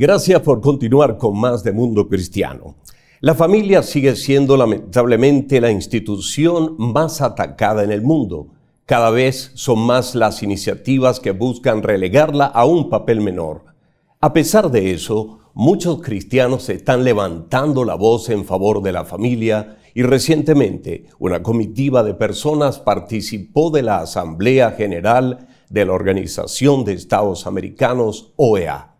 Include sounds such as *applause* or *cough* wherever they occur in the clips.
Gracias por continuar con más de Mundo Cristiano. La familia sigue siendo lamentablemente la institución más atacada en el mundo. Cada vez son más las iniciativas que buscan relegarla a un papel menor. A pesar de eso, muchos cristianos están levantando la voz en favor de la familia y recientemente una comitiva de personas participó de la Asamblea General de la Organización de Estados Americanos, OEA.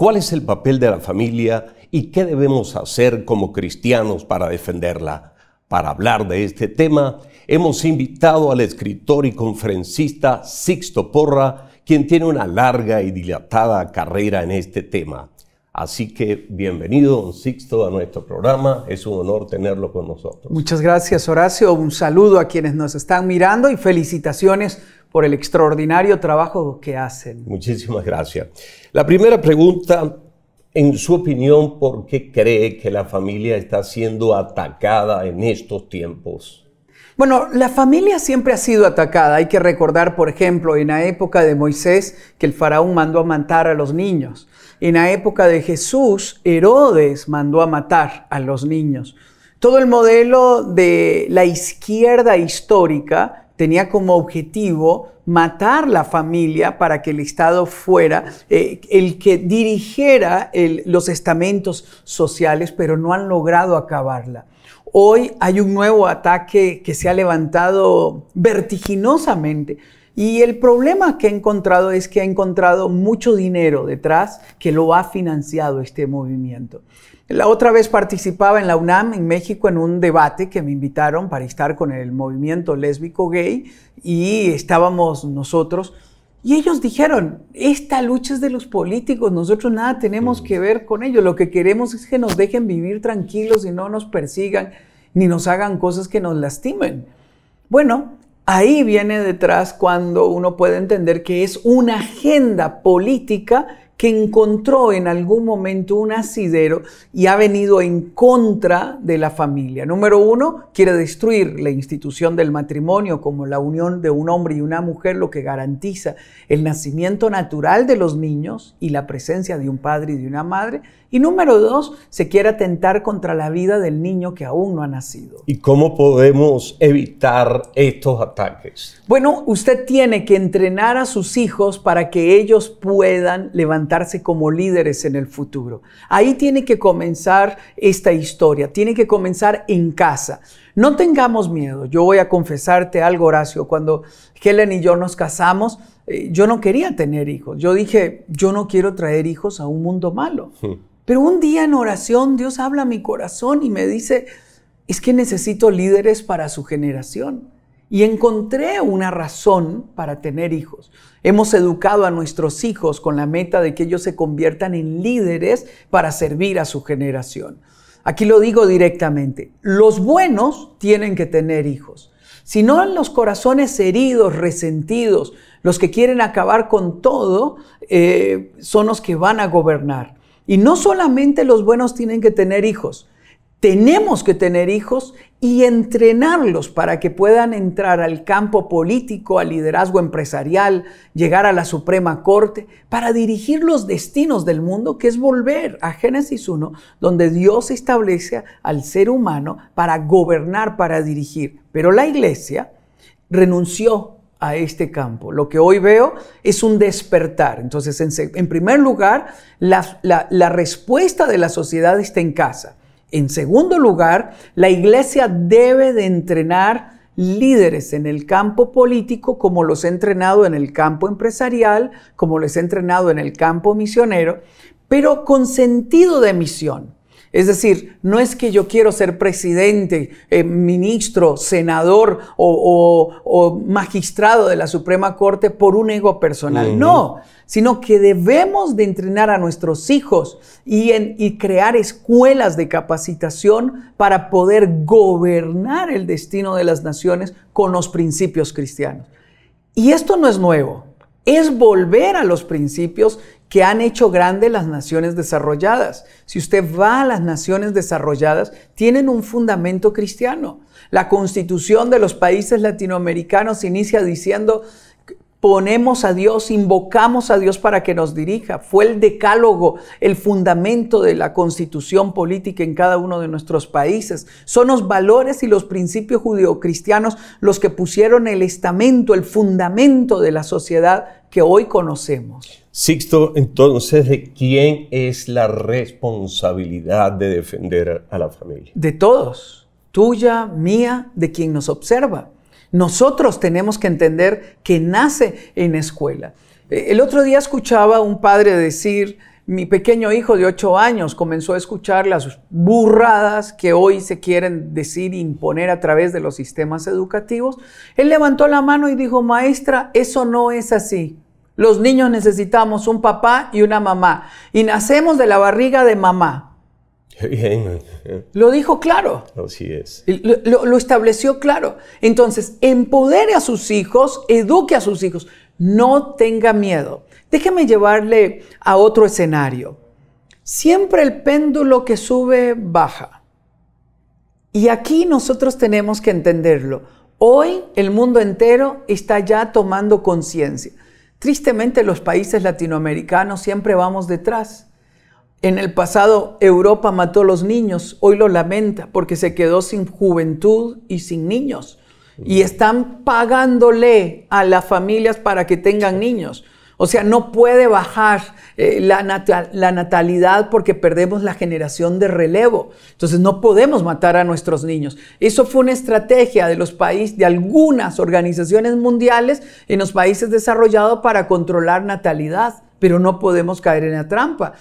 ¿Cuál es el papel de la familia y qué debemos hacer como cristianos para defenderla? Para hablar de este tema, hemos invitado al escritor y conferencista Sixto Porra, quien tiene una larga y dilatada carrera en este tema. Así que bienvenido, don Sixto, a nuestro programa. Es un honor tenerlo con nosotros. Muchas gracias, Horacio. Un saludo a quienes nos están mirando y felicitaciones por el extraordinario trabajo que hacen. Muchísimas gracias. La primera pregunta, en su opinión, ¿por qué cree que la familia está siendo atacada en estos tiempos? Bueno, la familia siempre ha sido atacada. Hay que recordar, por ejemplo, en la época de Moisés, que el faraón mandó a matar a los niños. En la época de Jesús, Herodes mandó a matar a los niños. Todo el modelo de la izquierda histórica tenía como objetivo matar la familia para que el Estado fuera eh, el que dirigiera los estamentos sociales, pero no han logrado acabarla. Hoy hay un nuevo ataque que se ha levantado vertiginosamente y el problema que ha encontrado es que ha encontrado mucho dinero detrás que lo ha financiado este movimiento. La otra vez participaba en la UNAM en México en un debate que me invitaron para estar con el movimiento lésbico gay y estábamos nosotros y ellos dijeron, esta lucha es de los políticos, nosotros nada tenemos que ver con ellos, lo que queremos es que nos dejen vivir tranquilos y no nos persigan ni nos hagan cosas que nos lastimen. Bueno, Ahí viene detrás cuando uno puede entender que es una agenda política que encontró en algún momento un asidero y ha venido en contra de la familia. Número uno, quiere destruir la institución del matrimonio como la unión de un hombre y una mujer, lo que garantiza el nacimiento natural de los niños y la presencia de un padre y de una madre. Y número dos, se quiere atentar contra la vida del niño que aún no ha nacido. ¿Y cómo podemos evitar estos ataques? Bueno, usted tiene que entrenar a sus hijos para que ellos puedan levantar como líderes en el futuro. Ahí tiene que comenzar esta historia, tiene que comenzar en casa. No tengamos miedo. Yo voy a confesarte algo, Horacio. Cuando Helen y yo nos casamos, eh, yo no quería tener hijos. Yo dije, yo no quiero traer hijos a un mundo malo. Hmm. Pero un día en oración Dios habla a mi corazón y me dice, es que necesito líderes para su generación y encontré una razón para tener hijos. Hemos educado a nuestros hijos con la meta de que ellos se conviertan en líderes para servir a su generación. Aquí lo digo directamente, los buenos tienen que tener hijos. Si no los corazones heridos, resentidos, los que quieren acabar con todo, eh, son los que van a gobernar. Y no solamente los buenos tienen que tener hijos, tenemos que tener hijos y entrenarlos para que puedan entrar al campo político, al liderazgo empresarial, llegar a la Suprema Corte, para dirigir los destinos del mundo, que es volver a Génesis 1, donde Dios establece al ser humano para gobernar, para dirigir. Pero la iglesia renunció a este campo. Lo que hoy veo es un despertar. Entonces, en, primer lugar, la respuesta de la sociedad está en casa. En segundo lugar, la iglesia debe de entrenar líderes en el campo político como los he entrenado en el campo empresarial, como los he entrenado en el campo misionero, pero con sentido de misión. Es decir, no es que yo quiero ser presidente, eh, ministro, senador o, magistrado de la Suprema Corte por un ego personal, no, sino que debemos de entrenar a nuestros hijos y, y crear escuelas de capacitación para poder gobernar el destino de las naciones con los principios cristianos. Y esto no es nuevo, es volver a los principios que han hecho grande las naciones desarrolladas. Si usted va a las naciones desarrolladas, tienen un fundamento cristiano. La constitución de los países latinoamericanos inicia diciendo, ponemos a Dios, invocamos a Dios para que nos dirija. Fue el decálogo, el fundamento de la constitución política en cada uno de nuestros países. Son los valores y los principios judeocristianos los que pusieron el estamento, el fundamento de la sociedad que hoy conocemos. Sixto, entonces, ¿de quién es la responsabilidad de defender a la familia? De todos, tuya, mía, de quien nos observa. Nosotros tenemos que entender que nace en escuela. Eh, el otro día escuchaba a un padre decir, mi pequeño hijo de 8 años comenzó a escuchar las burradas que hoy se quieren decir imponer a través de los sistemas educativos. Él levantó la mano y dijo, maestra, eso no es así. Los niños necesitamos un papá y una mamá y nacemos de la barriga de mamá. *laughs* Lo dijo claro. Así es. Lo, lo, estableció claro. Entonces, empodere a sus hijos, eduque a sus hijos. No tenga miedo. Déjeme llevarle a otro escenario. Siempre el péndulo que sube, baja. Y aquí nosotros tenemos que entenderlo. Hoy el mundo entero está ya tomando conciencia. Tristemente los países latinoamericanos siempre vamos detrás en el pasado Europa mató a los niños, hoy lo lamenta porque se quedó sin juventud y sin niños. Y están pagándole a las familias para que tengan niños. O sea, no puede bajar eh, la, la natalidad porque perdemos la generación de relevo. Entonces no podemos matar a nuestros niños. Eso fue una estrategia de los países, de algunas organizaciones mundiales en los países desarrollados para controlar natalidad. Pero no podemos caer en la trampa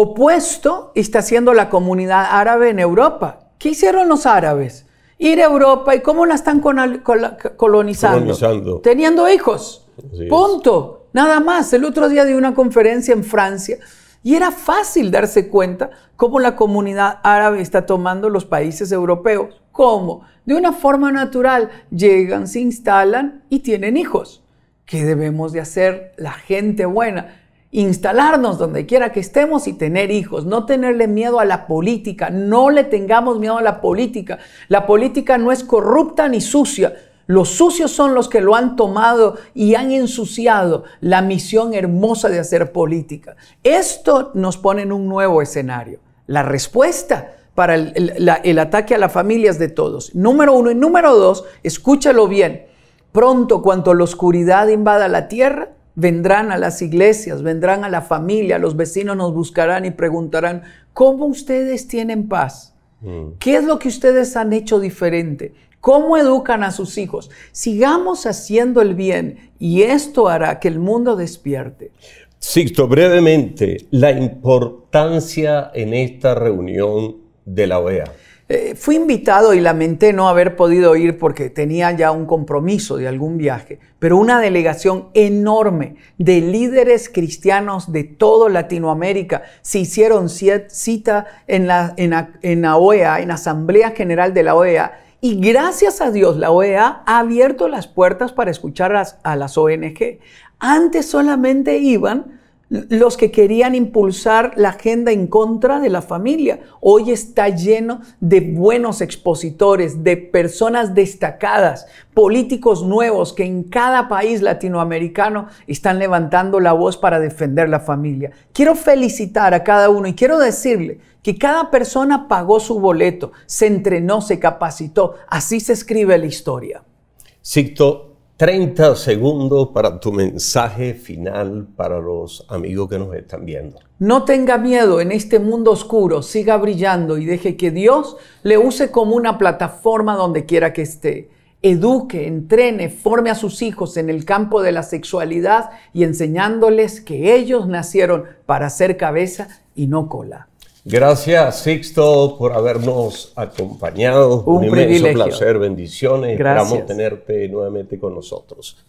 opuesto está haciendo la comunidad árabe en Europa. ¿Qué hicieron los árabes? Ir a Europa y cómo la están colonizando. colonizando. Teniendo hijos. Punto. Nada más. El otro día di una conferencia en Francia y era fácil darse cuenta cómo la comunidad árabe está tomando los países europeos. ¿Cómo? De una forma natural. Llegan, se instalan y tienen hijos. ¿Qué debemos de hacer la gente buena? instalarnos donde quiera que estemos y tener hijos, no tenerle miedo a la política, no le tengamos miedo a la política. La política no es corrupta ni sucia. Los sucios son los que lo han tomado y han ensuciado la misión hermosa de hacer política. Esto nos pone en un nuevo escenario. La respuesta para el, ataque a las familias de todos. Número uno y número dos, escúchalo bien. Pronto cuando la oscuridad invada la tierra, vendrán a las iglesias, vendrán a la familia, los vecinos nos buscarán y preguntarán, ¿cómo ustedes tienen paz? Mm. ¿Qué es lo que ustedes han hecho diferente? ¿Cómo educan a sus hijos? Sigamos haciendo el bien y esto hará que el mundo despierte. Sixto, brevemente, la importancia en esta reunión de la OEA. Eh, fui invitado y lamenté no haber podido ir porque tenía ya un compromiso de algún viaje, pero una delegación enorme de líderes cristianos de todo Latinoamérica se hicieron cita en la, en, en la OEA, en Asamblea General de la OEA, y gracias a Dios la OEA ha abierto las puertas para escuchar a las ONG. Antes solamente iban los que querían impulsar la agenda en contra de la familia. Hoy está lleno de buenos expositores, de personas destacadas, políticos nuevos que en cada país latinoamericano están levantando la voz para defender la familia. Quiero felicitar a cada uno y quiero decirle que cada persona pagó su boleto, se entrenó, se capacitó. Así se escribe la historia. 30 segundos para tu mensaje final para los amigos que nos están viendo. No tenga miedo en este mundo oscuro, siga brillando y deje que Dios le use como una plataforma donde quiera que esté. Eduque, entrene, forme a sus hijos en el campo de la sexualidad y enseñándoles que ellos nacieron para ser cabeza y no cola. Gracias, Sixto, por habernos acompañado. Un, Un inmenso placer, bendiciones. Gracias. Esperamos tenerte nuevamente con nosotros.